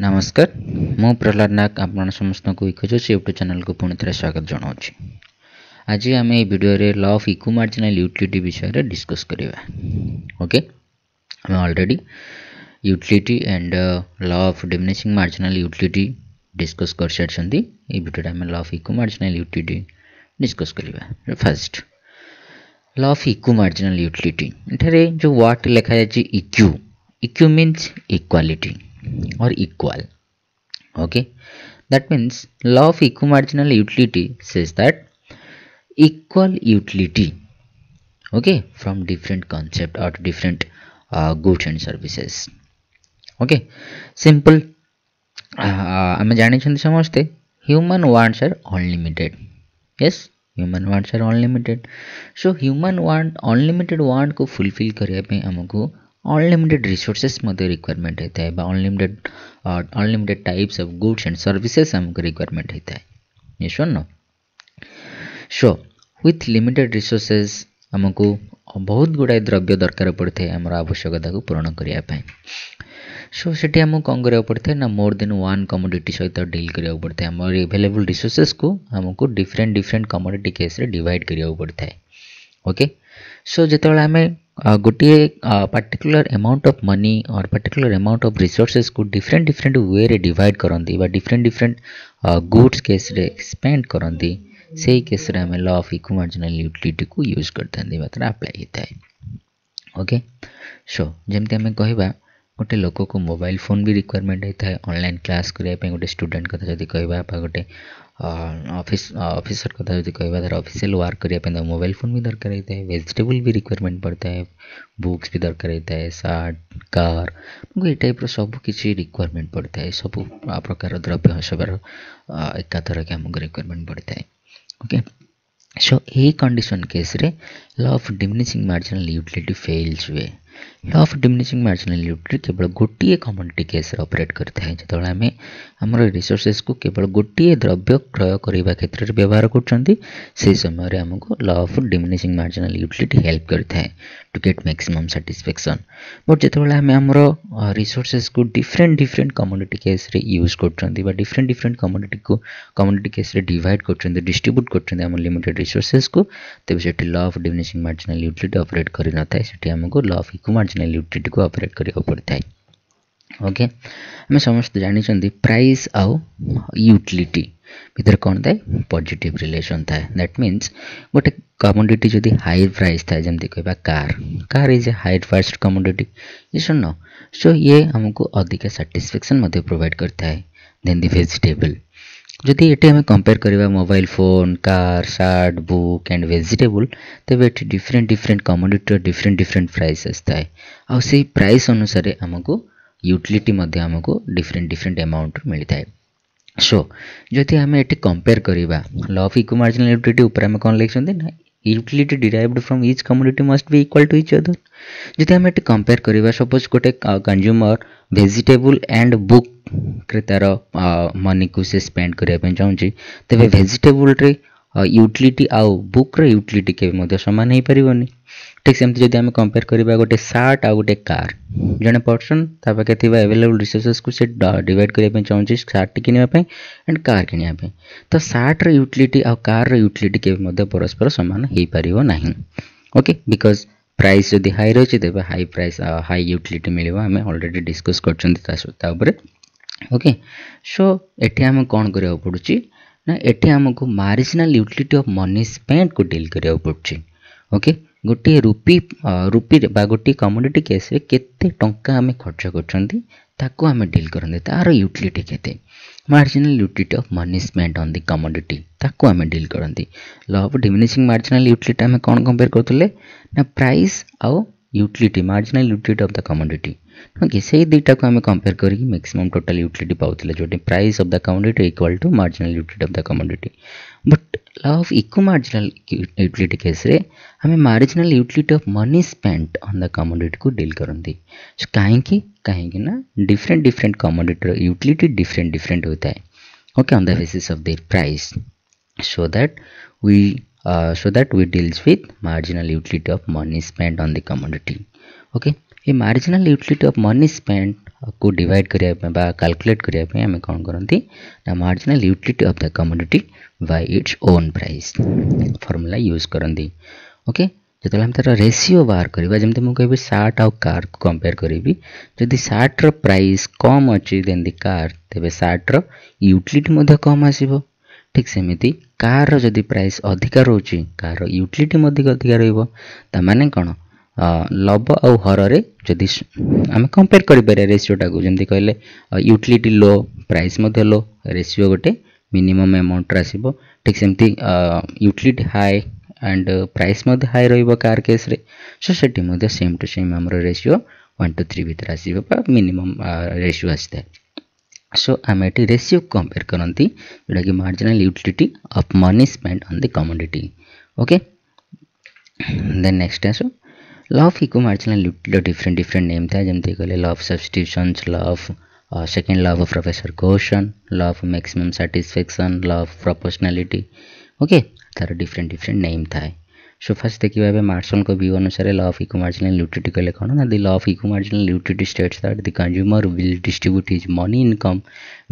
नमस्कार मु प्रहलाद नाग आप समस्त को एक खोजुच्छे यूट्यूब चैनल को पुणि थे स्वागत जनाऊँ आज आम यीडियो ल अफ इको मार्जिनाल यूटिलिटी विषय में डिस्कस करवा ओके आम already utility and law of marginal utility discuss कर सारी भिडियो आम law of equimarginal utility discuss करवा first law equimarginal utility जो वार्ड लिखा जाए equi equi means equality or equal okay that means law of equimarginal utility says that equal utility okay from different concept or different uh, goods and services okay simple ଆମେ ଜାଣିଛନ୍ତି ସମସ୍ତେ human wants are unlimited yes human wants are unlimited so human want unlimited ୱାଣ୍ଟକୁ fulfil କରିବା ପାଇଁ ଆମକୁ unlimited resources మధ్య requirement रहता है unlimited uh, unlimited types of goods and services हमको requirement रहता है ये सुनो सो विथ लिमिटेड रिसोर्सेस ଆମକୁ ବହୁତ ଗୁଡ଼ାଏ ଦ୍ରବ୍ୟ ଦରକାର ପଡ଼ିଥାଏ ଆମର ଆବଶ୍ୟକତାକୁ ପୂରଣ କରିବା ପାଇଁ ସୋ ସେଠି ଆମକୁ କ'ଣ କରିବାକୁ ପଡ଼ିଥାଏ ନା ମୋର୍ ଦେନ୍ ୱାନ୍ କମୋଡିଟି ସହିତ ଡିଲ୍ କରିବାକୁ ପଡ଼ିଥାଏ ଆମର ଏଭେଲେବୁଲ୍ ରିସୋର୍ସେସ୍କୁ ଆମକୁ ଡିଫରେଣ୍ଟ ଡିଫରେଣ୍ଟ କମୋଡିଟି କେସ୍ରେ ଡିଭାଇଡ଼ କରିବାକୁ ପଡ଼ିଥାଏ ଓକେ ସୋ ଯେତେବେଳେ ଆମେ गोटे पर्टिकुलर अमाउंट ऑफ मनी और पर्टिकुलर अमाउंट ऑफ रिसोर्सेस को डिफरेंट डिफरेंट वे रे डिवाइड करती डिफरेंट डिफरेंट गुड्स केस रे स्पेंड करती से केस रे हमें law of equimarginal utility को यूज करते मात्र अप्लाई होता ओके सो जमी आम कह गोटे लोक को मोबाइल फोन भी रिक्वयरमेंट होता है अनलाइन क्लास करने गोटे स्टूडेंट कथा जब कह गए ಆಫೀಸ್ ಆಫೀಸ್ ಸರ್ಕೋದಾಗಿದ್ದಕ್ಕೆ ಯಾವ್ದಾದ್ರು ಆಫೀಸಲ್ಲಿ ವರ್ಕ್ ಕರಿಯಪ್ಪ ಮೊಬೈಲ್ ಫೋನ್ ಭೀ ದರ್ಕಾರ ಐತೆ ವೆಜಿಟೇಬಲ್ भी रिक्वायरमेंट पड़ता है बुक्स भी दरकार रहता है सार्ट कार ଏ ଟାଇପ୍ର ସବୁ କିଛି ରିକ୍ୱାରମେଣ୍ଟ ପଡ଼ିଥାଏ ସବୁ ପ୍ରକାର ଦ୍ରବ୍ୟ ସେବାର ଏକାଥରକେ ଆମକୁ ରିକ୍ୱାରମେଣ୍ଟ ପଡ଼ିଥାଏ ଓକେ ସୋ ଏଇ କଣ୍ଡିସନ୍ କେସ୍ରେ law of diminishing marginal utility fails ହୁଏ लॉ ऑफ डिमिनिशिंग मार्जिनालिटी केवल गोटे कमोडिटी केस्रे अपरेट करें जो आम आम रिसोर्सेस को केवल गोटे द्रव्य क्रय करने क्षेत्र में व्यवहार कर समय आमको law of diminishing marginal utility help करें to get maximum satisfaction but ଯେତେବେଳେ ଆମେ ଆମର resourcesକୁ different different commodity caseରେ use କରୁଛନ୍ତି ବା different different commodityକୁ commodity caseରେ divide କରୁଛନ୍ତି distribute କରୁଛନ୍ତି ଆମ limited resourcesକୁ ତେବେ ସେଠି law of diminishing marginal utility operate କରିନଥାଏ ସେଠି ଆମକୁ law of eco marginal utilityକୁ operate କରିବାକୁ ପଡ଼ିଥାଏ ଓକେ ଆମେ ସମସ୍ତେ ଜାଣିଛନ୍ତି ପ୍ରାଇସ୍ ଆଉ ୟୁଟିଲିଟି भितर कौन था पजिट रिलेसन था दैट मीनस गोटे कमोडीट जो हाई प्राइस था जमी कह car car is a high price commodity इस न सो ये आमको अधिक साटिस्फेक्शन प्रोभाइड करें दे दि भेजिटेबल जदि ये आम कंपेयर करवा mobile phone car shirt book and vegetable तेज different different commodity different different price आए आई प्राइस अनुसार आमको यूटिलिटी आमको डिफरेन्ट डिफरेन्ट एमाउंट मिलता है सो जदि आम ये कंपेयर करवा law of equimarginal utility ऊपर आम कौन लिखते ना utility derived from each commodity must be equal to each other जदि आम ये कंपेयर करवा सपोज गोटे कंज्यूमर भेजिटेबल एंड बुक तार मनी को से स्पेड करने चाहूँगी तेज भेजिटेबल ୟୁଟିଲିଟି ଆଉ ବୁକ୍ର ୟୁଟିଲିଟି କେବେ ମଧ୍ୟ ସମାନ ହେଇପାରିବନି ଠିକ୍ ସେମିତି ଯଦି ଆମେ କମ୍ପେୟାର କରିବା ଗୋଟେ ସାର୍ଟ ଆଉ ଗୋଟେ କାର୍ ଜଣେ ପର୍ସନ୍ ତା ପାଖରେ ଥିବା ଆଭେଲେବୁଲ୍ ରିସୋର୍ସେସ୍କୁ ସେ ଡିଭାଇଡ଼ କରିବା ପାଇଁ ଚାହୁଁଛି ସାର୍ଟଟି କିଣିବା ପାଇଁ ଆଣ୍ଡ କାର୍ କିଣିବା ପାଇଁ ତ ସାର୍ଟର ୟୁଟିଲିଟି ଆଉ କାର୍ର ୟୁଟିଲିଟି କେବେ ମଧ୍ୟ ପରସ୍ପର ସମାନ ହେଇପାରିବ ନାହିଁ ଓକେ ବିକଜ୍ ପ୍ରାଇସ୍ ଯଦି ହାଇ ରହିଛି ତେବେ ହାଇ ପ୍ରାଇସ୍ ହାଇ ୟୁଟିଲିଟି ମିଳିବ ଆମେ ଅଲରେଡ଼ି ଡିସ୍କସ୍ କରୁଛନ୍ତି ତା ଉପରେ ଓକେ ସୋ ଏଠି ଆମେ କ'ଣ କରିବାକୁ ପଡ଼ୁଛି ନା ଏଠି ଆମକୁ ମାରିଜିନାଲ ୟୁଟିଲିଟି ଅଫ୍ ମନି ସ୍ପେଣ୍ଡକୁ ଡିଲ୍ କରିବାକୁ ପଡ଼ୁଛି ଓକେ ଗୋଟିଏ ରୁପି ରୁପି ବା ଗୋଟିଏ କମୋଡିଟି କେସ୍ରେ କେତେ ଟଙ୍କା ଆମେ ଖର୍ଚ୍ଚ କରୁଛନ୍ତି ତାକୁ ଆମେ ଡିଲ୍ କରନ୍ତି ତା'ର ୟୁଟିଲିଟି କେତେ marginal utility of money spend on the commodity ତାକୁ ଆମେ ଡିଲ୍ କରନ୍ତି law of diminishing marginal utility ଆମେ କ'ଣ କମ୍ପେୟାର କରୁଥିଲେ ନା ପ୍ରାଇସ୍ ଆଉ utility marginal utility of the commodity okay ಸೇ ದಿಟಾಕು ಆಮೆ ಕಂಪೇರ್ ಕರಿಗಿ ಮ್ಯಾಕ್ಸಿಮಮ್ ಟೋಟಲ್ ಯುಟಿಲಿಟಿ ಪಾವುತಿಲ್ಲ ಜೋಡಿ price of the commodity equal to marginal utility of the commodity but law of equimarginal utility ಕೇಸ್ರೆ ಆಮೆ marginal utility of money spent on the commodity को deal करती कहीं कहीं ना different different commodity utility different different होता है okay on the basis of their price so that we so that we deals with marginal utility of money spent on the commodity okay ଏ marginal utility of money ସ୍ପେଣ୍ଡକୁ divide କରିବା ପାଇଁ ବା calculate କରିବା ପାଇଁ ଆମେ କ'ଣ କରନ୍ତି ନା marginal utility of the commodity by its own price formula use କରନ୍ତି ଓକେ ଯେତେବେଳେ ଆମେ ତା'ର ରେସିଓ ବାହାର କରିବା ଯେମିତି ମୁଁ କହିବି ସାର୍ଟ ଆଉ କାର୍କୁ କମ୍ପେୟାର କରିବି ଯଦି ସାର୍ଟର ପ୍ରାଇସ୍ କମ୍ ଅଛି ଦେନ୍ ଦି କାର୍ ତେବେ ସାର୍ଟର ୟୁଟିଲିଟି ମଧ୍ୟ କମ୍ ଆସିବ ଠିକ୍ ସେମିତି କାର୍ର ଯଦି ପ୍ରାଇସ୍ ଅଧିକା ରହୁଛି କାର୍ର ୟୁଟିଲିଟି ମଧ୍ୟ ଅଧିକା ରହିବ ତା'ମାନେ କ'ଣ লব আউ হরের যদি আমি কম্পেয়ার করে রেসিওটাকে যেমনি কহিলে ইউটিলিটি লো প্রাইস মধ্যে লো রেসিও গোটে মিনিমম আমাউন্টর আসব ঠিক সেমতি ইউটিলিটি হাই ଆଣ୍ଡ ପ୍ରାଇସ୍ ମଧ୍ୟ ହାଇ ରହିବ କାର୍ କେସ୍ରେ ସୋ ସେଠି ମଧ୍ୟ ସେମ୍ ଟୁ ସେମ୍ ଆମର ରେସିଓ ୱାନ୍ ଟୁ ଥ୍ରୀ ଭିତରେ ଆସିବ ବା ମିନିମମ୍ ରେସିଓ ଆସିଥାଏ ସୋ ଆମେ ଏଠି ରେସିଓ କମ୍ପେୟାର କରନ୍ତି ଯେଉଁଟାକି marginal utility of money spend on the commodity okay then next ଆସୁ law of equimarginal lo different different name tha jemti kale law of substitutions law of uh, second law of professor gaussian law of maximum satisfaction law of proportionality okay তার different different name থাকে so first দেখিবা এবে মার্শলଙ୍କ view অনুসারে ল of equimarginal লিউটিটি কলে কোন না the law of equimarginal utility states that the consumer will distribute his money income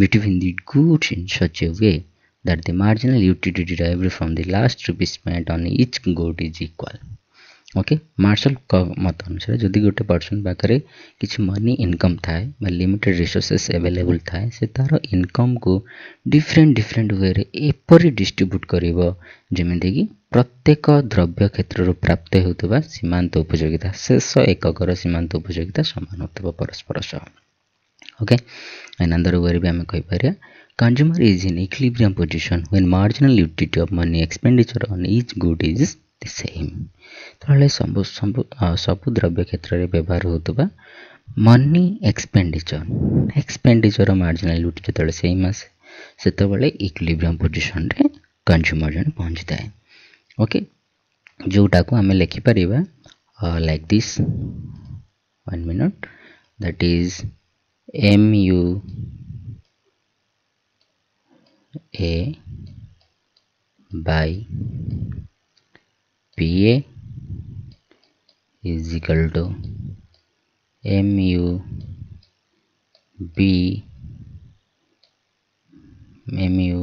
between the goods in such a way that the marginal utility derived from the last rupee spent on each good is equal. Okay Marshall ମତ ଅନୁସାରେ ଯଦି ଗୋଟେ person ପାଖରେ କିଛି money income ଥାଏ ବା limited resources available ଥାଏ ସେ ତା'ର ଇନକମ୍କୁ ଡିଫରେଣ୍ଟ ଡିଫରେଣ୍ଟ ୱେରେ ଏପରି ଡିଷ୍ଟ୍ରିବ୍ୟୁଟ୍ କରିବ ଯେମିତିକି ପ୍ରତ୍ୟେକ ଦ୍ରବ୍ୟ କ୍ଷେତ୍ରରୁ ପ୍ରାପ୍ତ ହେଉଥିବା ସୀମାନ୍ତ ଉପଯୋଗିତା ଶେଷ ଏକକର ସୀମାନ୍ତ ଉପଯୋଗିତା ସମାନ ହେଉଥିବ ପରସ୍ପର ସହ ଓକେ ଆନନ୍ଦର ୱେରେ ବି ଆମେ କହିପାରିବା consumer is in equilibrium position when marginal utility of money expenditure on is good is the same तेल सब सब द्रव्य क्षेत्र में व्यवहार होता मनी एक्सपेडिचर एक्सपेडिचर मार्जिनालिटी जो सेम आसे से इक्लिब्रम पोजिशन कंज्यूमर जन पहुँची थाए ओके जोटा को आम लिखिपर like this one minute that is M U A by PA is equal to MU B MU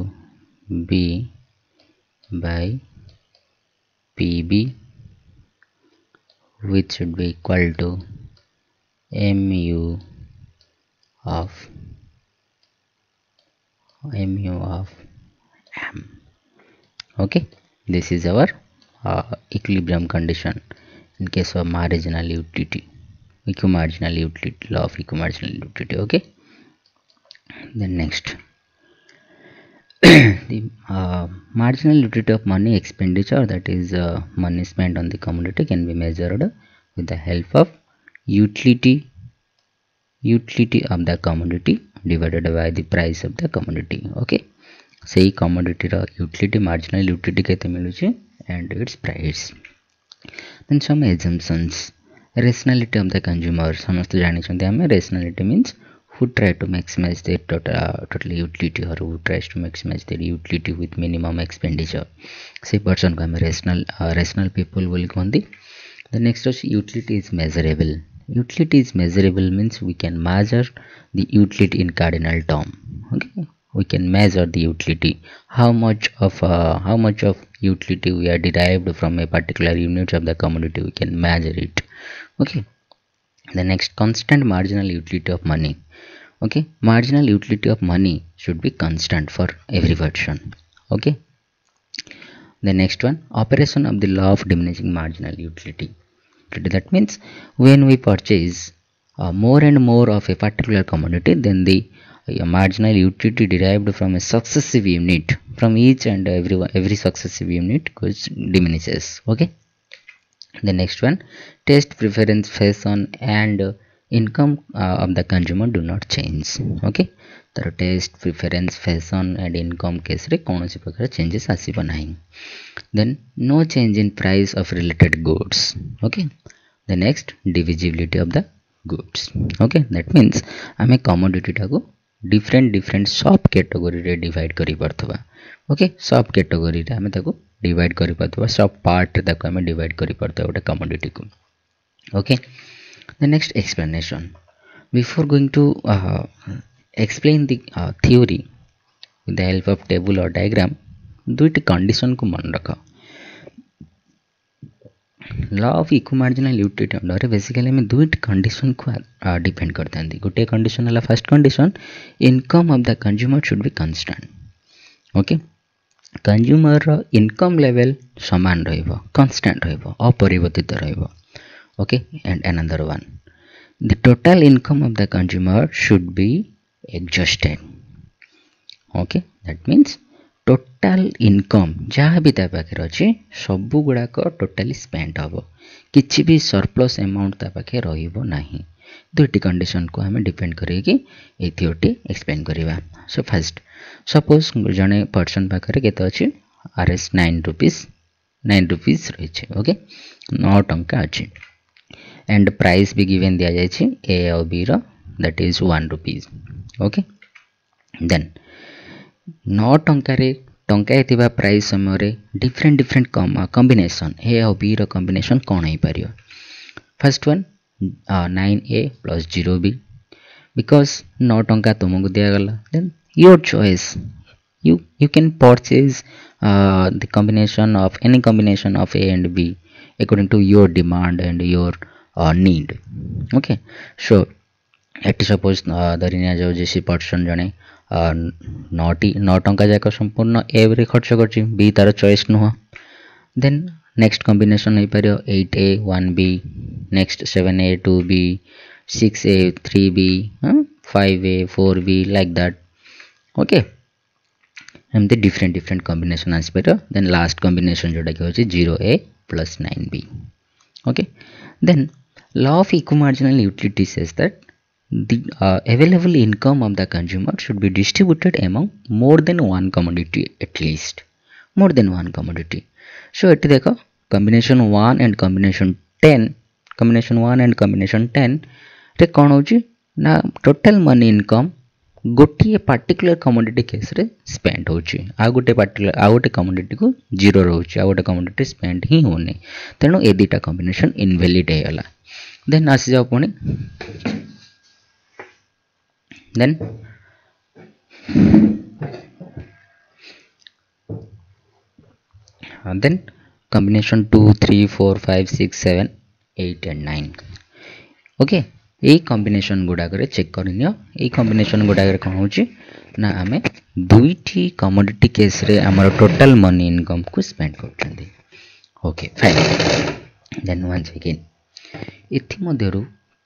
B by PB which should be equal to mu of mu of m okay this is our uh, equilibrium condition in case of marginal utility equimarginal utility law of equimarginal utility okay then next the uh, marginal utility of money expenditure that is uh, money spent on the commodity can be measured with the help of utility utility of the commodity divided by the price of the commodity okay say commodity utility marginal utility and its price. Then some assumptions. Rationality of the consumer. ସମସ୍ତେ ଜାଣିଛନ୍ତି rationality means who try to maximize their total, uh, total utility or who tries to maximize their utility with minimum expenditure. ସେ person ଆମେ rational uh, rational people on କୁହନ୍ତି The next is utility is measurable. Utility is measurable means we can measure the utility in cardinal term. Okay, we can measure the utility. How much of uh, how much of utility we are derived from a particular unit of the commodity we can measure it okay the next constant marginal utility of money okay marginal utility of money should be constant for every version okay the next one operation of the law of diminishing marginal utility that means when we purchase uh, more and more of a particular commodity then the a marginal utility derived from a successive unit from each and every every successive unit goes diminishes okay the next one taste preference phase on and income uh, of the consumer do not change okay the taste preference phase on and income case re konosi prakara changes asiba nahi then no change in price of related goods okay the next divisibility of the goods okay that means i am commodity ta different different सब category divide कर okay सब category आम divide कर सब पार्ट्रे आम divide कर गोटे कमोडिटी को okay the next explanation before going to explain the theory with the help of table और डायग्राम दुईट कंडीशन को मन रख लॉ ऑफ इक्व मार्जिनाल यूटी टर्म बेसिकाली आम दुईट कंडीशन को डिपेंड करता गोटे कंडीशन है first condition income of the consumer should B कन्स्टाट okay consumer income level सामान रनस्टाट रपरिवर्तित रोके and another one the total income of the consumer should be exhausted okay that means total income ଯାହା ବି ତା ପାଖରେ ଅଛି ସବୁଗୁଡ଼ାକ ଟୋଟାଲି ସ୍ପେଣ୍ଡ ହେବ କିଛି ବି ସରପ୍ଲସ୍ ଆମାଉଣ୍ଟ ତା ପାଖେ ରହିବ ନାହିଁ ଦୁଇଟି କଣ୍ଡିସନକୁ ଆମେ ଡିପେଣ୍ଡ କରିକି ଏଇଥିଓଟି ଏକ୍ସପ୍ଲେନ୍ କରିବା ସୋ ଫାଷ୍ଟ ସପୋଜ୍ ଜଣେ ପର୍ସନ୍ ପାଖରେ କେତେ ଅଛି R S nine rupees nine rupees ରହିଛି ଓକେ ନଅ ଟଙ୍କା ଅଛି ଆଣ୍ଡ ପ୍ରାଇସ୍ ବି ଗିଭେନ୍ ଦିଆଯାଇଛି ଏ ଆଉ ବିର that is one rupees okay then ନଅ ଟଙ୍କାରେ ଟଙ୍କାଏ ଥିବା ପ୍ରାଇସ୍ ସମୟରେ ଡିଫରେଣ୍ଟ ଡିଫରେଣ୍ଟ କମ୍ବିନେସନ୍ ଏ ଆଉ ବିର କମ୍ବିନେସନ୍ କ'ଣ ହେଇପାରିବ first one nine A plus zero B because ନଅ ଟଙ୍କା ତୁମକୁ ଦିଆଗଲା then your choice you you can purchase uh, the combination of any combination of a and b according to your demand and your uh, need okay so at suppose uh, ધરી ને જાઓ જે C person જણે ନଅଟି ନଅ ଟଙ୍କା ଯାକ ସମ୍ପୂର୍ଣ୍ଣ ଏରେ ଖର୍ଚ୍ଚ କରିଛି ବି ତା'ର ଚଏସ୍ ନୁହଁ ଦେନ୍ ନେକ୍ସଟ କମ୍ବିନେସନ୍ ହେଇପାରିବ eight A one B next seven A two B six A three B five A four B like that okay ଏମିତି ଡିଫରେଣ୍ଟ ଡିଫରେଣ୍ଟ କମ୍ବିନେସନ୍ ଆସିପାରିବ ଦେନ୍ ଲାଷ୍ଟ କମ୍ବିନେସନ୍ ଯେଉଁଟାକି ହେଉଛି zero A plus nine B okay then law of ecomarginal utility says that the uh, available income of the consumer should be distributed among more than one commodity at least more than one commodity so it dekho combination 1 and combination 10 combination 1 and combination 10 रे कौन हो ना total money income गोटे particular commodity case रे a हो गोटे a आउ गोटे कमोडिटी को जीरो रोच आउ commodity spent स्पेड ही होने तेणु ए combination invalid इनभैलीड होगा देन आसीजाओ पुणी then and then combination 2 3 4 5 6 7 8 and 9 okay এই କମ୍ବିନେସନ୍ ଗୁଡ଼ାକରେ ଚେକ୍ କରିନିଅ ଏଇ କମ୍ବିନେସନ୍ ଗୁଡ଼ାକରେ କ'ଣ ହେଉଛି ନା ଆମେ ଦୁଇଟି କମୋଡିଟି କେସ୍ରେ ଆମର ଟୋଟାଲ୍ ମନି ଇନକମ୍କୁ ସ୍ପେଣ୍ଡ କରୁଛନ୍ତି okay fine then once again ଏଥିମଧ୍ୟରୁ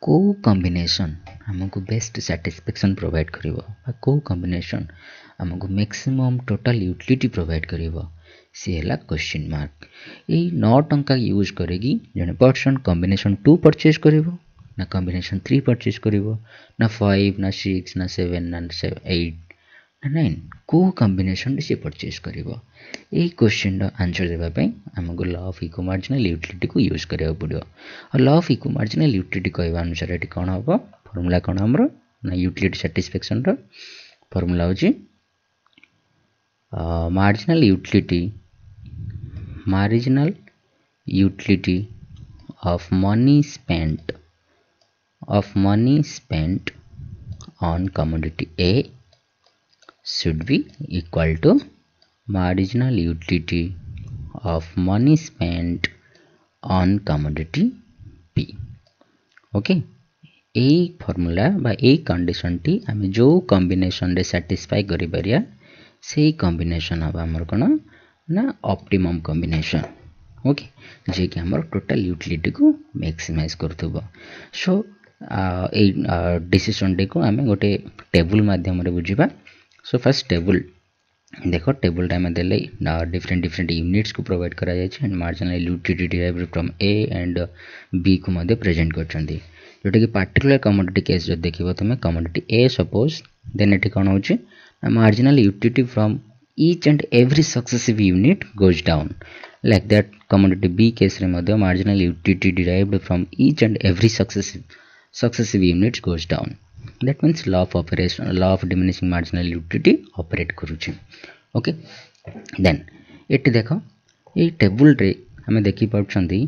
କେଉଁ କମ୍ବିନେସନ୍ ଆମକୁ ବେଷ୍ଟ ସାଟିସ୍ଫ୍ୟାକ୍ସନ୍ ପ୍ରୋଭାଇଡ଼୍ କରିବ ବା କେଉଁ କମ୍ବିନେସନ୍ ଆମକୁ ମ୍ୟାକ୍ସିମମ୍ ଟୋଟାଲ୍ ୟୁଟିଲିଟି ପ୍ରୋଭାଇଡ଼୍ କରିବ ସିଏ ହେଲା କୋଶ୍ଚିନ୍ ମାର୍କ ଏଇ ନଅ ଟଙ୍କା ୟୁଜ୍ କରିକି ଜଣେ ପର୍ସନ୍ କମ୍ବିନେସନ୍ ଟୁ ପରଚେଜ୍ କରିବ ନା କମ୍ବିନେସନ୍ ଥ୍ରୀ ପରଚେଜ୍ କରିବ ନା ଫାଇଭ୍ ନା ସିକ୍ସ ନା ସେଭେନ୍ ନା ଏଇଟ୍ ନା ନାଇନ୍ କେଉଁ କମ୍ବିନେସନ୍ରେ ସିଏ ପରଚେଜ୍ କରିବ ଏଇ କୋଶ୍ଚିନ୍ର ଆନ୍ସର୍ ଦେବା ପାଇଁ ଆମକୁ ଲ ଅଫ୍ ଇକୋ ମାର୍ଜିନାଲ୍ ୟୁଟିଲିଟିକୁ ୟୁଜ୍ କରିବାକୁ ପଡ଼ିବ ଆଉ law of equi marginal utility କହିବା ଅନୁସାରେ ଏଠି କ'ଣ ହେବ ଫର୍ମୁଲା କ'ଣ ଆମର ନା ୟୁଟିଲିଟି ସାଟିସ୍ଫ୍ୟାକ୍ସନ୍ର ଫର୍ମୁଲା ହେଉଛି marginal utility marginal utility of money spent of money spent on commodity A should be equal to marginal utility of money spent on commodity p okay এই ফর্মুলা বা এই কন্ডিশনটি আমি যে কম্বিনেসনরে স্যাটিসফাই করিপারিবা সেই কম্বিনেসন হব আমার কোণ না অপটিমম কম্বিনেসন ওকে যে কি আমার টোটাল ইউটিলিটিକୁ ম্যাক্সিমাইজ করুথিব সো এই ডিসিশনটিକୁ ଆମେ ଗୋଟେ ଟେବୁଲ ମାଧ୍ୟମରେ ବୁଝିବା সো ফার্স্ট টেবুল ଦେଖ ଟେବୁଲ୍ଟା ଆମେ ଦେଲେ ଡିଫରେଣ୍ଟ ଡିଫରେଣ୍ଟ ୟୁନିଟ୍ସକୁ ପ୍ରୋଭାଇଡ଼ କରାଯାଇଛି and marginal liquidity derive from A and ବିକୁ ମଧ୍ୟ ପ୍ରେଜେଣ୍ଟ କରିଛନ୍ତି ଯେଉଁଟାକି ପାର୍ଟିକୁଲାର କମୋଡିଟି କେସ୍ ଯଦି ଦେଖିବ ତୁମେ କମୋଡିଟି ଏ ସପୋଜ୍ ଦେନ୍ ଏଠି କ'ଣ ହେଉଛି ନା marginal utility from each and every successive unit goes down like that commodity B କେସ୍ରେ ମଧ୍ୟ marginal utility derive from each and every successive successive units goes down that means law of operation law of diminishing marginal utility operate କରୁଛି okay then ଏଠି ଦେଖ ଏଇ ଟେବୁଲରେ ଆମେ ଦେଖିପାରୁଛନ୍ତି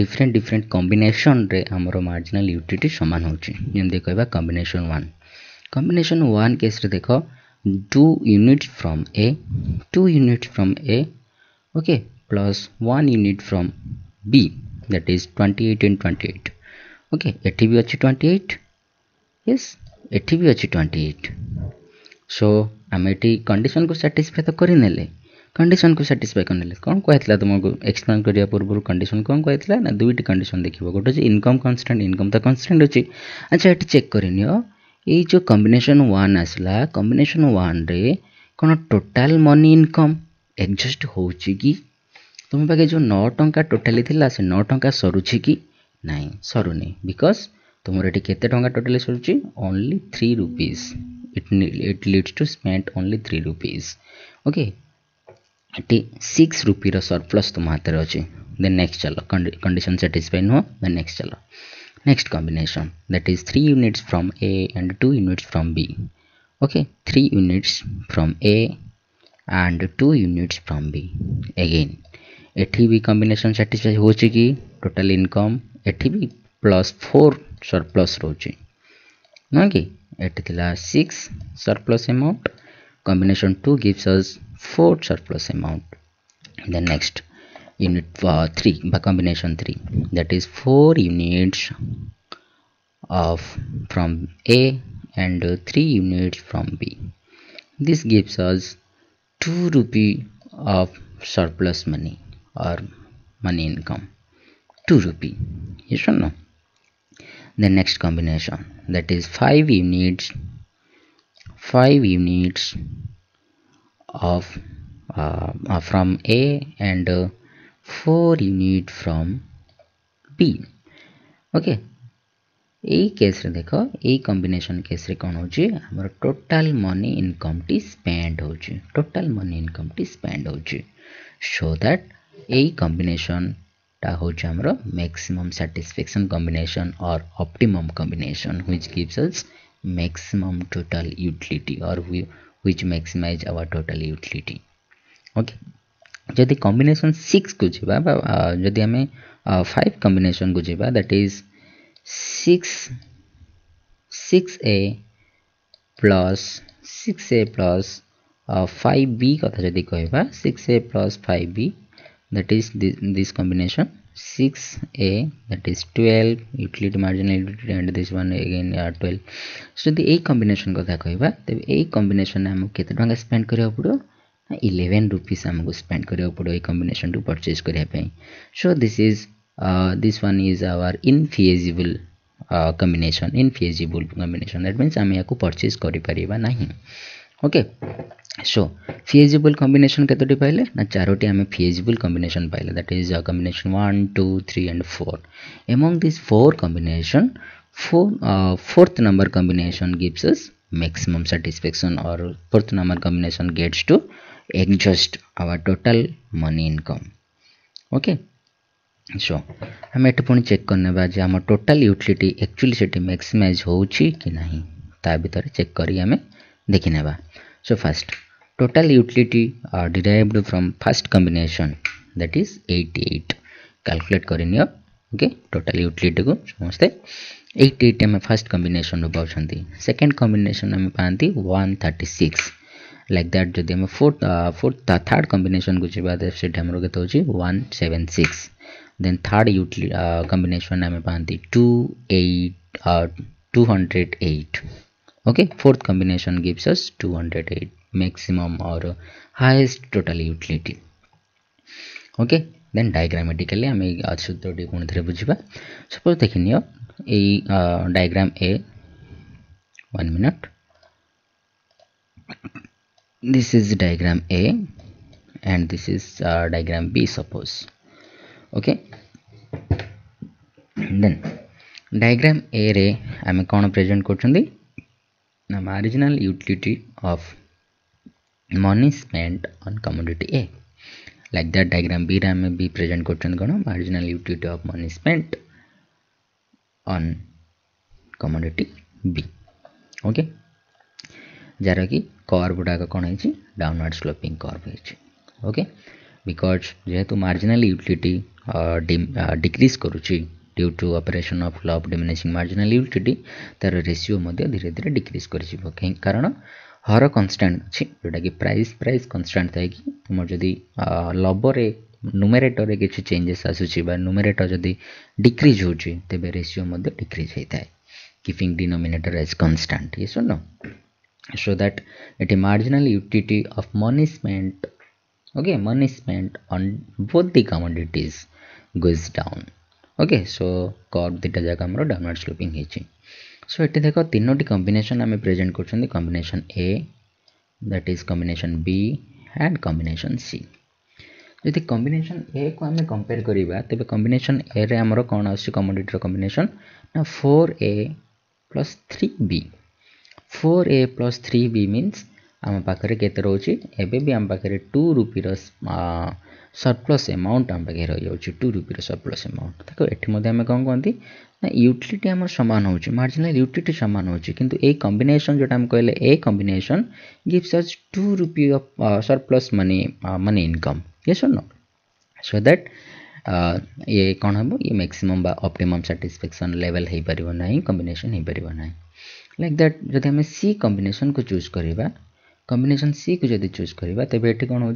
different different କମ୍ବିନେସନ୍ରେ ଆମର ମାର୍ଜିନାଲ ୟୁଟିଲିଟି ସମାନ ହେଉଛି ଯେମିତି କହିବା କମ୍ବିନେସନ୍ ୱାନ୍ କମ୍ବିନେସନ୍ ୱାନ୍ କେସ୍ରେ ଦେଖ two unit from A two unit from A okay plus one unit from B that is twenty eight in twenty eight okay ଏଠି ବି ଅଛି ଟ୍ୱେଣ୍ଟି ଏଇଟ୍ ୟେସ୍ ଏଠି ବି ଅଛି ଟ୍ୱେଣ୍ଟି ଏଇଟ୍ ସୋ ଆମେ ଏଠି କଣ୍ଡିସନ୍କୁ ସାଟିସ୍ଫାଏ ତ କରିନେଲେ କଣ୍ଡିସନ୍କୁ ସାଟିସ୍ଫାଏ କରିନେଲେ କ'ଣ କୁହାଥିଲା ତୁମକୁ ଏକ୍ସପ୍ଲେନ୍ କରିବା ପୂର୍ବରୁ କଣ୍ଡିସନ୍ କ'ଣ କୁହାଥିଲା ନା ଦୁଇଟି କଣ୍ଡିସନ୍ ଦେଖିବ ଗୋଟେ ହେଉଛି ଇନକମ୍ କନଷ୍ଟାଣ୍ଟ ଇନକମ୍ ତ କନଷ୍ଟାଣ୍ଟ ଅଛି ଆଚ୍ଛା ଏଠି ଚେକ୍ କରିନିଅ ଏଇ ଯେଉଁ କମ୍ବିନେସନ୍ ୱାନ୍ ଆସିଲା କମ୍ବିନେସନ୍ ୱାନ୍ରେ କ'ଣ ଟୋଟାଲ୍ ମନି ଇନକମ୍ ଏଡ଼ଜଷ୍ଟ ହେଉଛି କି ତୁମ ପାଖେ ଯେଉଁ ନଅ ଟଙ୍କା ଟୋଟାଲି ଥିଲା ସେ ନଅ ଟଙ୍କା ସରୁଛି କି ନାହିଁ ସରୁନି ବିକଜ୍ ତୁମର ଏଠି କେତେ ଟଙ୍କା ଟୋଟାଲି ସରୁଛି only three rupees it it leads to spend only three rupees okay ଏଠି ସିକ୍ସ ରୁପିର ସରପ୍ଲସ୍ ତୁମ ହାତରେ ଅଛି ଦେନ୍ ନେକ୍ସଟ ଚାଲ କଣ୍ଡିସନ୍ ସାଟିସ୍ଫାଇ ନୁହଁ ଦେନ୍ ନେକ୍ସଟ ଚାଲ next combination that is 3 units from A and 2 units from B okay 3 units from A and 2 units from B again eighty भी combination satisfy हो चुकी टोटल इनकम एटी भी plus four surplus ରହୁଛି ନୁହେଁ at the last six surplus amount combination 2 gives us 4 surplus amount then next unit uh, 3 by combination 3 that is 4 units of from A and 3 units from B this gives us 2 rupee of surplus money or money income 2 rupee Is or no the next combination that is 5 units 5 units of uh, uh, from A and uh, 4 unit from B okay a case in a combination case reconoji, our total money income to spend total money income to spend show that a combination टा हूँ आम maximum satisfaction combination और optimum combination which gives maximum total utility और which maximise our total utility okay जदि combination six को जी आम five combination को जी that is six six A plus six A plus five B कथा जी कह six A plus five B that is this, this combination 6a that is 12 utility margin utility and this one again are 12 so the a combination কথা কইবা তবে এই combination আমি কেতে টাকা স্পেন্ড করিয়া পড়ো 11 rupees আমাকে স্পেন্ড করিয়া পড়ো এই কম্বিনেশন টু পারচেজ করিয়া পাই so this is this one is our infeasible combination infeasible combination that means আমি ইয়াকু পারচেজ করি পারিবা নাহি ওকে सो फिएजिबल कम्बेसन कतोटी पाइले ना चारोटी आम फिजिबुल कम्बेसन पाइले that is combination one two three and four among this four combination four fourth number combination gives us maximum satisfaction और fourth number combination gets to adjust our total money income okay so आम ये पुणी check करने आम total utility actually से maximise हो कि ना ता भर चेक करें देखने So first, total utility are derived from first combination that is 88. Calculate करें यो, okay? Total utility को समझते 88 हमें first combination लो पाउँ चंदी. Second combination हमें पाँती 136. लाइक दैट जदि हम फोर्थ fourth थर्ड कम्बिनेसन को जी से आम के हूँ one seven six 176. Then third utility uh, combination two eight 28 uh, 208. Okay fourth combination gives us 208 maximum और highest total utility okay then diagrammatically आम अच्छी पुणे थे बुझा सपोज देखनी य diagram A one minute this is diagram A and this is diagram B suppose okay then diagram A रे आम कौन प्रेजेंट कर the marginal utility of money spent on commodity A. Like that diagram B में भी present question करो marginal utility of money spent on commodity B. Okay. जार कि curve गुड़ाक कौन है डाउनवर्ड स्लोपिंग कर्व है ओके बिकज जेहेतु मार्जिनाल यूटिलिटी डिक्रीज करुच्छी due to operation of law of diminishing marginal utility ତା'ର ରେସିଓ ମଧ୍ୟ ଧୀରେ ଧୀରେ ଡିକ୍ରିଜ୍ କରିଯିବ କାରଣ ହର କନଷ୍ଟାଣ୍ଟ ଅଛି ଯେଉଁଟାକି ପ୍ରାଇସ୍ ପ୍ରାଇସ୍ କନଷ୍ଟାଣ୍ଟ ଥାଇକି ତୁମର ଯଦି ଲବରେ ନ୍ୟୁମେରେଟରରେ କିଛି ଚେଞ୍ଜେସ୍ ଆସୁଛି ବା ନ୍ୟୁମେରେଟର ଯଦି ଡିକ୍ରିଜ୍ ହେଉଛି ତେବେ ରେସିଓ ମଧ୍ୟ ଡିକ୍ରିଜ୍ ହେଇଥାଏ କିପିଂ ଡିନୋମିନେଟର ଏଜ୍ କନଷ୍ଟାଣ୍ଟ ଇଏ ଶୁଣ so that it a marginal utility of money spent okay money spent on both the commodities goes down okay so curve ଦୁଇଟା ଯାକ ଆମର ଡାଉନୱାର୍ଡ଼ ସ୍ଲୋପିଂ ହେଇଛି ସୋ ଏଠି ଦେଖ ତିନୋଟି କମ୍ବିନେସନ୍ ଆମେ ପ୍ରେଜେଣ୍ଟ କରୁଛନ୍ତି combination A that is combination B and combination C ଯଦି କମ୍ବିନେସନ୍ ଏକୁ ଆମେ କମ୍ପେୟାର କରିବା ତେବେ କମ୍ବିନେସନ୍ ଏରେ ଆମର କ'ଣ ଆସୁଛି କମୋଡିଟିର କମ୍ବିନେସନ୍ ନା four A plus three B four A plus three B means ଆମ ପାଖରେ କେତେ ରହୁଛି ଏବେ ବି ଆମ ପାଖରେ ଟୁ ରୁପିର सरप्लस एमाउंट आम पाखे रही जाऊँगी टू रुपी सरप्लस एमाउंट देखो ये हमें कौन कहते ना यूटिलिटी आम सामान हो मार्जिनाल यूटिलिटी सामान होती ए जो जोटा ए combination gives us two rupee surplus money money income ये सर न सो दैट ये कौन हम ये मैक्सिमम बा ऑप्टिमम सैटिस्फेक्शन लेवल हो पारना कम्बेसन हो पारना लाइक दैट जब सी कम्बेसन को चूज करवा कम्बेसन सी को जब चूज करवा तेज कौन हो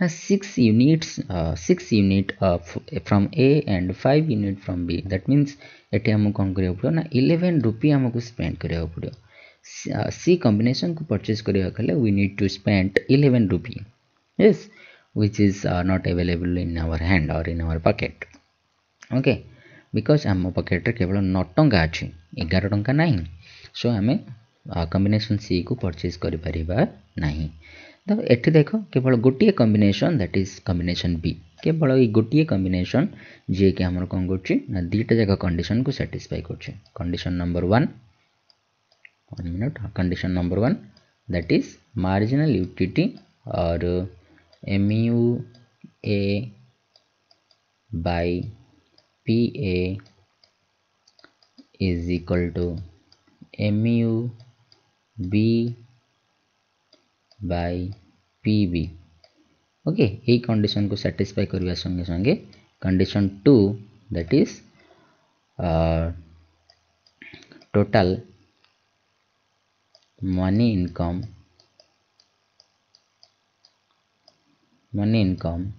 Now 6 units, uh, 6 unit uh, from A and 5 unit from B. That means एटे हमको कौन करिया पड़ो ना 11 रुपी हमको स्पेंड करिया पड़ो सी कॉम्बिनेशन को परचेज करिया कले we need to spend 11 rupee yes which is uh, not available in our hand or in our pocket okay because आम पकेट रे केवल 9 टंका अछि 11 टंका नाही सो हमें कॉम्बिनेशन सी को परचेज करि परिबा नाही ତ ଏଠି ଦେଖ କେବଳ ଗୋଟିଏ combination that is combination B କେବଳ ଏଇ ଗୋଟିଏ କମ୍ବିନେସନ୍ ଯିଏକି ଆମର କ'ଣ କରୁଛି ନା ଦୁଇଟା ଯାକ କଣ୍ଡିସନ୍କୁ ସାଟିସ୍ଫାଏ କରୁଛି condition number one one minute condition number one that is marginal utility or M U A by PA is equal to MU B by P okay यही कंडीशन को सैटिस्फाए करने संगे संगे condition two that is total money income money income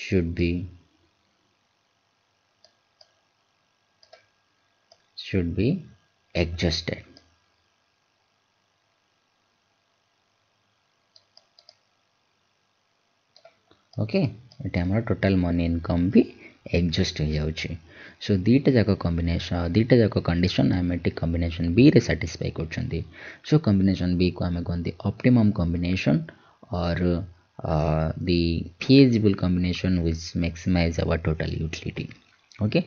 should be should be adjusted okay ଏଇଟା ଆମର total money income ବି exhaust ହୋଇଯାଉଛି so ଦୁଇଟା ଯାକ କମ୍ବିନେସନ୍ ଦୁଇଟା ଯାକ କଣ୍ଡିସନ୍ ଆମେ ଏଠି କମ୍ବିନେସନ୍ ବିରେ ସାଟିସ୍ଫାଏ କରୁଛନ୍ତି ସୋ କମ୍ବିନେସନ୍ ବିକୁ ଆମେ କୁହନ୍ତି optimum combination or the feasible combination which maximise our total utility okay